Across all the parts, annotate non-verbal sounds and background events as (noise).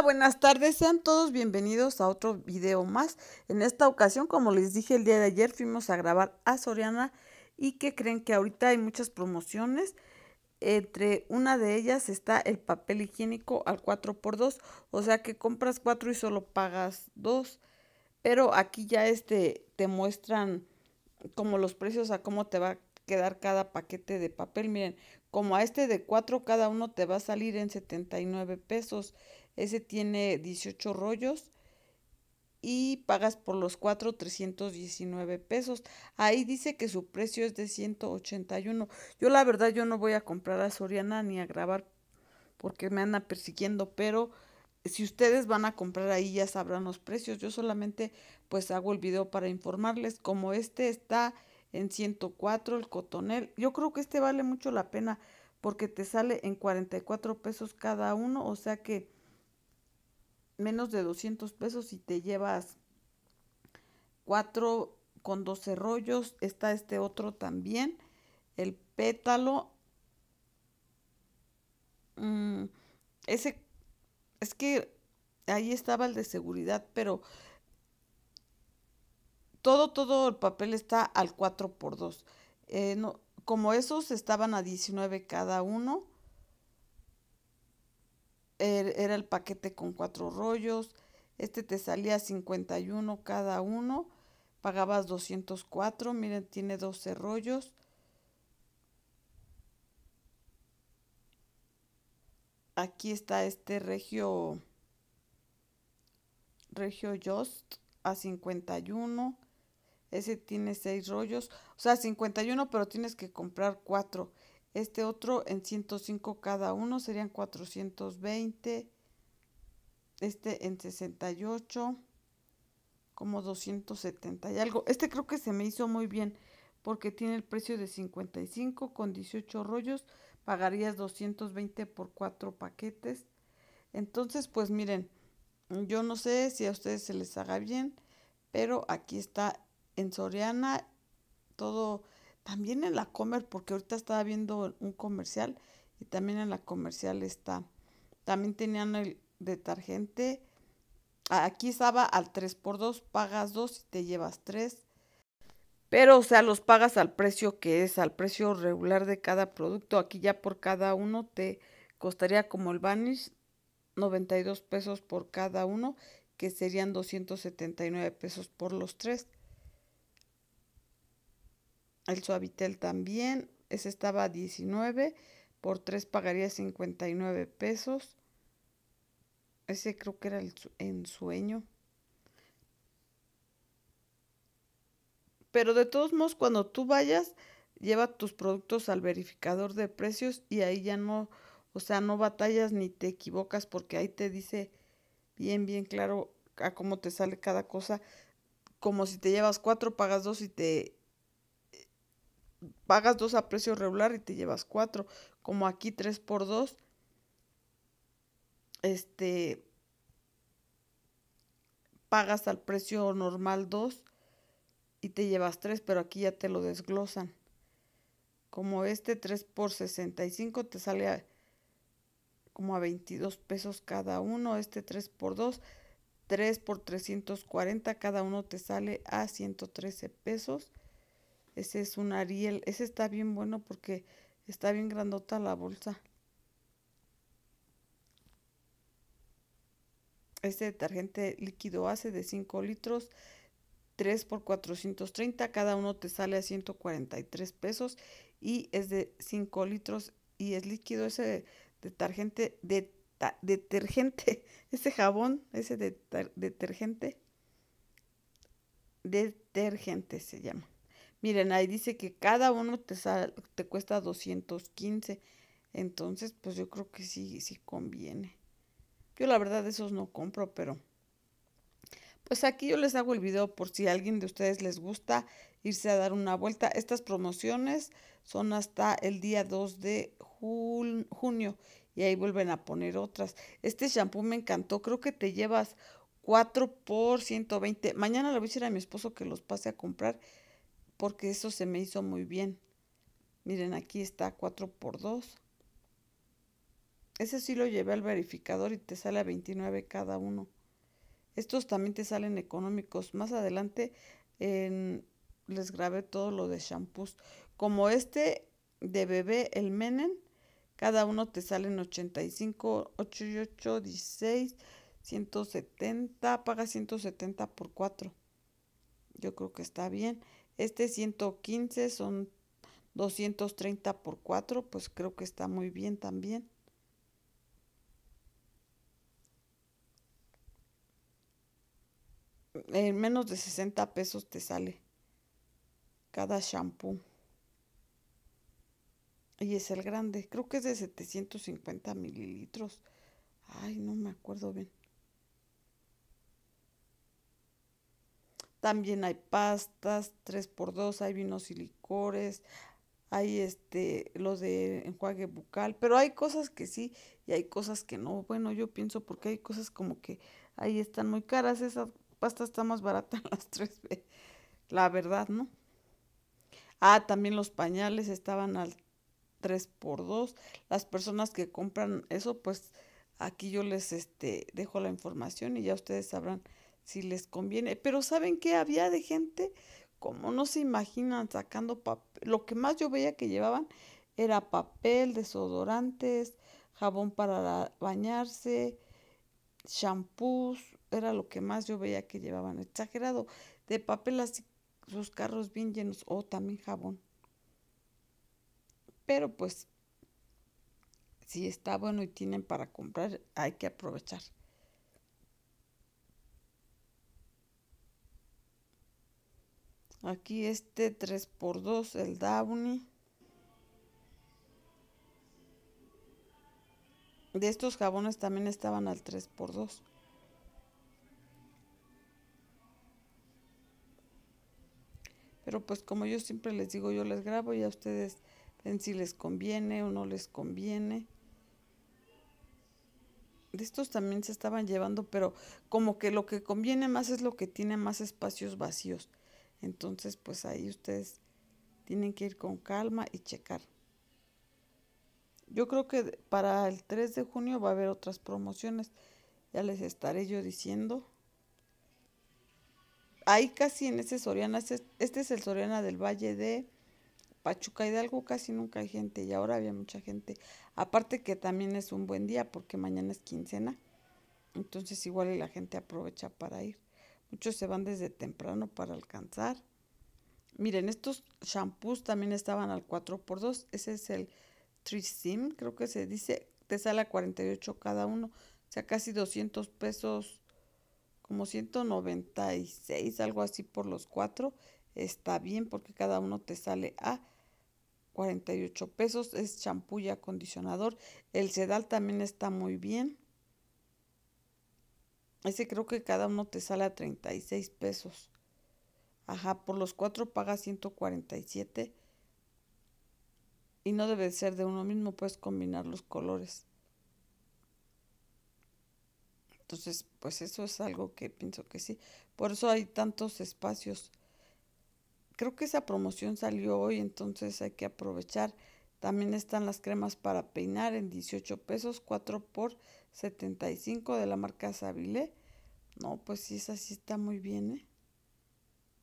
buenas tardes, sean todos bienvenidos a otro video más. En esta ocasión, como les dije el día de ayer, fuimos a grabar a Soriana y que creen que ahorita hay muchas promociones. Entre una de ellas está el papel higiénico al 4x2, o sea que compras 4 y solo pagas 2. Pero aquí ya este, te muestran como los precios a cómo te va a quedar cada paquete de papel. Miren, como a este de 4 cada uno te va a salir en 79 pesos ese tiene 18 rollos y pagas por los 4 319 pesos. Ahí dice que su precio es de 181. Yo la verdad yo no voy a comprar a Soriana ni a grabar porque me anda persiguiendo, pero si ustedes van a comprar ahí ya sabrán los precios. Yo solamente pues hago el video para informarles como este está en 104 el cotonel. Yo creo que este vale mucho la pena porque te sale en 44 pesos cada uno, o sea que menos de 200 pesos y te llevas 4 con 12 rollos. Está este otro también, el pétalo. Mm, ese es que ahí estaba el de seguridad, pero todo, todo el papel está al 4x2. Eh, no, como esos estaban a 19 cada uno, Er, era el paquete con cuatro rollos. Este te salía 51 cada uno. Pagabas 204. Miren, tiene 12 rollos. Aquí está este regio. Regio Just a 51. Ese tiene 6 rollos. O sea, 51, pero tienes que comprar 4 este otro en 105 cada uno serían 420, este en 68, como 270 y algo. Este creo que se me hizo muy bien porque tiene el precio de 55 con 18 rollos, pagarías 220 por 4 paquetes. Entonces, pues miren, yo no sé si a ustedes se les haga bien, pero aquí está en Soriana todo también en la Comer, porque ahorita estaba viendo un comercial y también en la comercial está. También tenían el detergente. Aquí estaba al 3x2, pagas 2 y te llevas 3. Pero, o sea, los pagas al precio que es, al precio regular de cada producto. Aquí ya por cada uno te costaría como el Vanish 92 pesos por cada uno, que serían 279 pesos por los tres. El suavitel también, ese estaba a 19, por 3 pagaría 59 pesos. Ese creo que era el ensueño. Pero de todos modos, cuando tú vayas, lleva tus productos al verificador de precios y ahí ya no, o sea, no batallas ni te equivocas porque ahí te dice bien, bien claro a cómo te sale cada cosa. Como si te llevas cuatro, pagas dos y te pagas dos a precio regular y te llevas cuatro, como aquí 3 por 2, Este, pagas al precio normal 2 y te llevas tres, pero aquí ya te lo desglosan. Como este 3 por 65 te sale a, como a 22 pesos cada uno, este 3 por 2 3 por 340, cada uno te sale a 113 pesos. Ese es un Ariel. Ese está bien bueno porque está bien grandota la bolsa. Este detergente líquido hace de 5 litros, 3 por 430. Cada uno te sale a 143 pesos y es de 5 litros y es líquido. Ese detergente, de, detergente, (laughs) ese jabón, ese detergente, detergente se llama. Miren, ahí dice que cada uno te, te cuesta 215. Entonces, pues yo creo que sí, sí conviene. Yo la verdad esos no compro, pero... Pues aquí yo les hago el video por si a alguien de ustedes les gusta irse a dar una vuelta. Estas promociones son hasta el día 2 de junio y ahí vuelven a poner otras. Este shampoo me encantó, creo que te llevas 4 por 120. Mañana le voy a decir a mi esposo que los pase a comprar porque eso se me hizo muy bien. Miren, aquí está 4 por 2. Ese sí lo llevé al verificador y te sale a 29 cada uno. Estos también te salen económicos. Más adelante les grabé todo lo de shampoos. Como este de bebé, el Menen, cada uno te en 85, 88, 16, 170. Paga 170 por 4. Yo creo que está bien. Este 115 son 230 por 4, pues creo que está muy bien también. En menos de 60 pesos te sale cada shampoo. Y es el grande, creo que es de 750 mililitros. Ay, no me acuerdo bien. También hay pastas, 3x2, hay vinos y licores, hay este, los de enjuague bucal, pero hay cosas que sí y hay cosas que no. Bueno, yo pienso porque hay cosas como que ahí están muy caras, esa pasta está más barata en (laughs) las 3B, la verdad, ¿no? Ah, también los pañales estaban al 3x2. Las personas que compran eso, pues aquí yo les este, dejo la información y ya ustedes sabrán si les conviene. Pero ¿saben qué? Había de gente, como no se imaginan, sacando papel. Lo que más yo veía que llevaban era papel, desodorantes, jabón para bañarse, shampoos, era lo que más yo veía que llevaban. Exagerado, de papel así, sus carros bien llenos, o también jabón. Pero pues, si está bueno y tienen para comprar, hay que aprovechar. Aquí este 3x2, el Downy. De estos jabones también estaban al 3x2. Pero pues como yo siempre les digo, yo les grabo y a ustedes ven si les conviene o no les conviene. De estos también se estaban llevando, pero como que lo que conviene más es lo que tiene más espacios vacíos. Entonces, pues ahí ustedes tienen que ir con calma y checar. Yo creo que para el 3 de junio va a haber otras promociones. Ya les estaré yo diciendo. Ahí casi en ese Soriana, este, este es el Soriana del Valle de Pachuca y de algo, casi nunca hay gente y ahora había mucha gente. Aparte que también es un buen día porque mañana es quincena. Entonces igual la gente aprovecha para ir. Muchos se van desde temprano para alcanzar. Miren, estos shampoos también estaban al 4x2. Ese es el Trisim, creo que se dice. Te sale a 48 cada uno. O sea, casi 200 pesos, como 196, algo así por los cuatro. Está bien porque cada uno te sale a 48 pesos. Es champú y acondicionador. El sedal también está muy bien. Ese creo que cada uno te sale a 36 pesos. Ajá, por los cuatro pagas 147. Y no debe ser de uno mismo, puedes combinar los colores. Entonces, pues eso es algo que pienso que sí. Por eso hay tantos espacios. Creo que esa promoción salió hoy, entonces hay que aprovechar. También están las cremas para peinar en 18 pesos, 4 por 75 de la marca Savile. No, pues sí, esa sí está muy bien, ¿eh?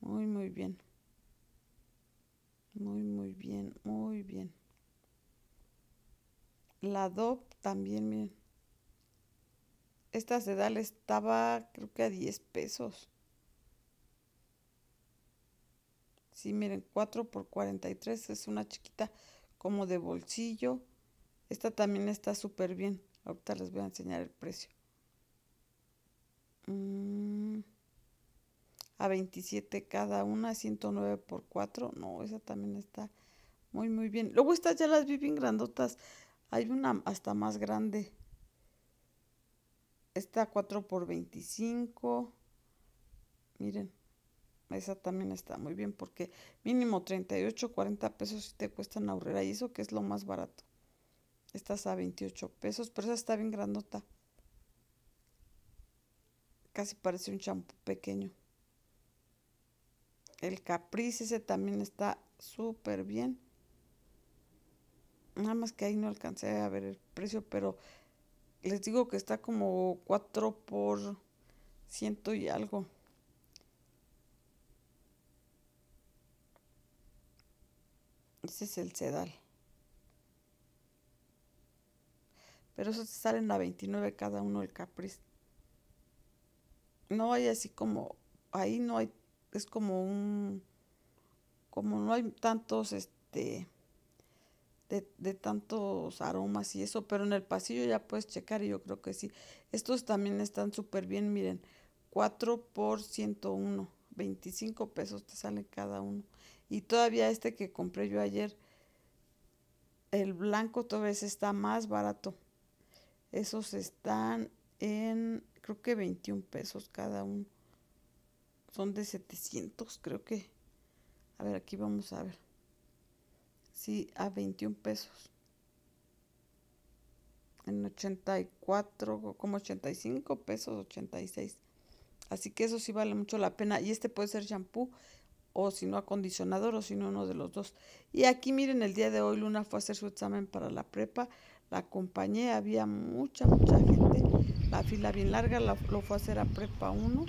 Muy, muy bien. Muy, muy bien, muy bien. La DOP también, miren. Esta sedal estaba, creo que a 10 pesos. Sí, miren, 4 por 43 es una chiquita como de bolsillo. Esta también está súper bien. Ahorita les voy a enseñar el precio. Mm, a 27 cada una, 109 por 4. No, esa también está muy, muy bien. Luego estas ya las vi bien grandotas. Hay una hasta más grande. Está 4 por 25. Miren, esa también está muy bien porque mínimo 38, 40 pesos si te cuestan ahorrar ahí eso que es lo más barato. Estas a 28 pesos, pero esa está bien grandota. Casi parece un champú pequeño. El Caprice ese también está súper bien. Nada más que ahí no alcancé a ver el precio, pero les digo que está como 4 por ciento y algo. Ese es el sedal. Pero esos salen a 29 cada uno el Caprice no hay así como, ahí no hay, es como un, como no hay tantos, este, de, de, tantos aromas y eso, pero en el pasillo ya puedes checar y yo creo que sí. Estos también están súper bien, miren, 4 por 101, 25 pesos te sale cada uno. Y todavía este que compré yo ayer, el blanco todavía está más barato. Esos están en creo que 21 pesos cada uno. Son de 700, creo que. A ver, aquí vamos a ver. Sí, a 21 pesos. En 84, como 85 pesos, 86. Así que eso sí vale mucho la pena. Y este puede ser shampoo o si no acondicionador o si no uno de los dos. Y aquí miren, el día de hoy Luna fue a hacer su examen para la prepa. La acompañé, había mucha, mucha gente. La fila bien larga lo fue a hacer a prepa 1.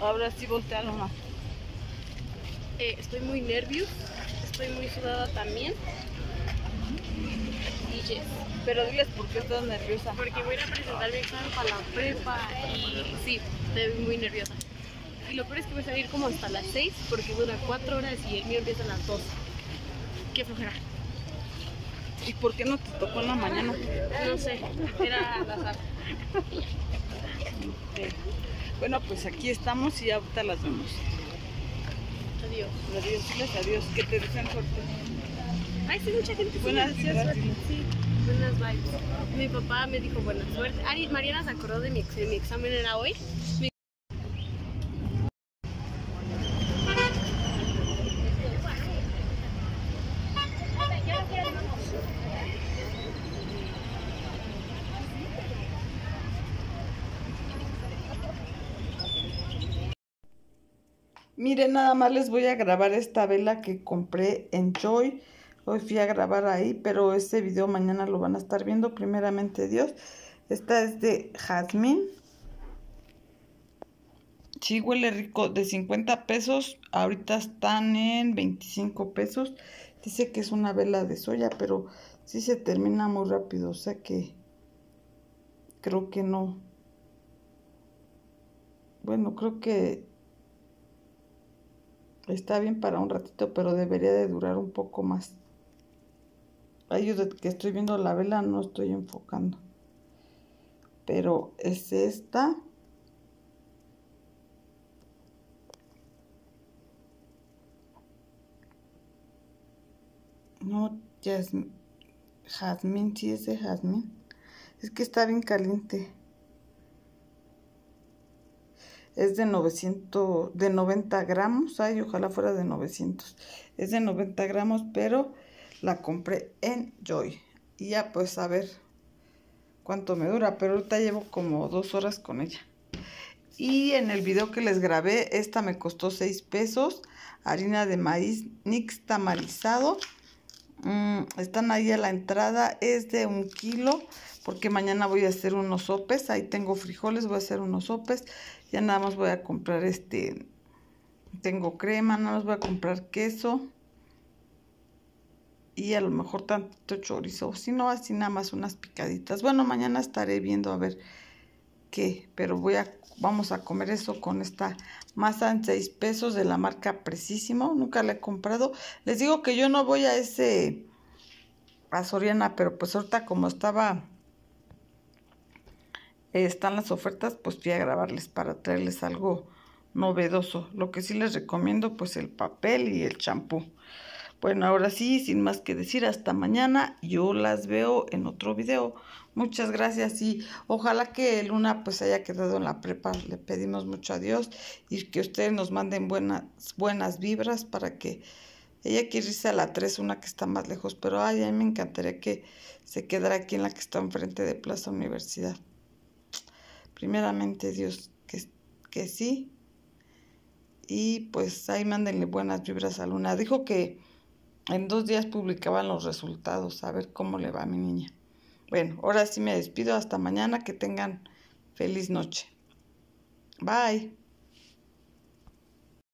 Ahora sí voltea más. Eh, estoy muy nervioso estoy muy sudada también. Pero diles por qué estás nerviosa. Porque voy a ir a presentar mi examen para la prepa y sí, estoy muy nerviosa. Y lo peor es que voy a salir como hasta las 6 porque dura 4 horas y el mío empieza a las 2. Qué flojera. ¿Y por qué no te tocó en la mañana? No sé, era al azar. Bueno, pues aquí estamos y ahorita las vemos. Adiós. Adiós, adiós. Que te deseen suerte Ay, sí, mucha gente. Buenas, sí, Sí, buenas vibes. Mi papá me dijo buena suerte. Ari, Mariana se acordó de mi, examen, era hoy. Miren, nada más les voy a grabar esta vela que compré en Joy. Hoy fui a grabar ahí, pero ese video mañana lo van a estar viendo. Primeramente Dios. Esta es de Jazmín. Sí, huele rico. De 50 pesos. Ahorita están en 25 pesos. Dice que es una vela de soya, pero sí se termina muy rápido. O sea que creo que no. Bueno, creo que está bien para un ratito, pero debería de durar un poco más. Ay, que estoy viendo la vela no estoy enfocando. Pero es esta. No, Jasmine. Jazmín, sí es de jazmín. Es que está bien caliente. Es de 900, de 90 gramos. Ay, ojalá fuera de 900. Es de 90 gramos, pero la compré en Joy. Y ya pues a ver cuánto me dura, pero ahorita llevo como dos horas con ella. Y en el video que les grabé, esta me costó 6 pesos. Harina de maíz nixtamalizado mm, están ahí a la entrada, es de un kilo, porque mañana voy a hacer unos sopes. Ahí tengo frijoles, voy a hacer unos sopes. Ya nada más voy a comprar este... Tengo crema, nada más voy a comprar queso y a lo mejor tanto chorizo, si no, así nada más unas picaditas. Bueno, mañana estaré viendo a ver qué, pero voy a, vamos a comer eso con esta masa en 6 pesos de la marca Precisimo, nunca la he comprado. Les digo que yo no voy a ese, a Soriana, pero pues ahorita como estaba, eh, están las ofertas, pues fui a grabarles para traerles algo novedoso. Lo que sí les recomiendo, pues el papel y el champú. Bueno, ahora sí, sin más que decir, hasta mañana. Yo las veo en otro video. Muchas gracias y ojalá que Luna pues haya quedado en la prepa. Le pedimos mucho a Dios y que ustedes nos manden buenas, buenas vibras para que ella quiera irse a la 3, una que está más lejos, pero ay, a mí me encantaría que se quedara aquí en la que está enfrente de Plaza Universidad. Primeramente, Dios, que, que sí. Y pues ahí mándenle buenas vibras a Luna. Dijo que en dos días publicaban los resultados, a ver cómo le va a mi niña. Bueno, ahora sí me despido, hasta mañana, que tengan feliz noche. Bye.